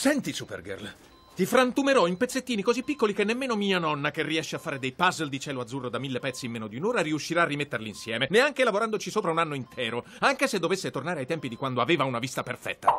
Senti, Supergirl, ti frantumerò in pezzettini così piccoli che nemmeno mia nonna, che riesce a fare dei puzzle di cielo azzurro da mille pezzi in meno di un'ora, riuscirà a rimetterli insieme, neanche lavorandoci sopra un anno intero, anche se dovesse tornare ai tempi di quando aveva una vista perfetta.